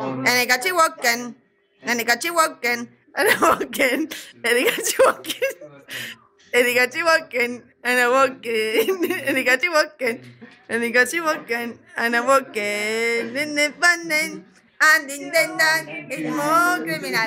And I got you walking. And I got you walking. And I'm walking. And I got you walking. And I got you walking. And I am walking. And I got you walking. And I got you walking. And I am walking. And the fun and then that is more criminal.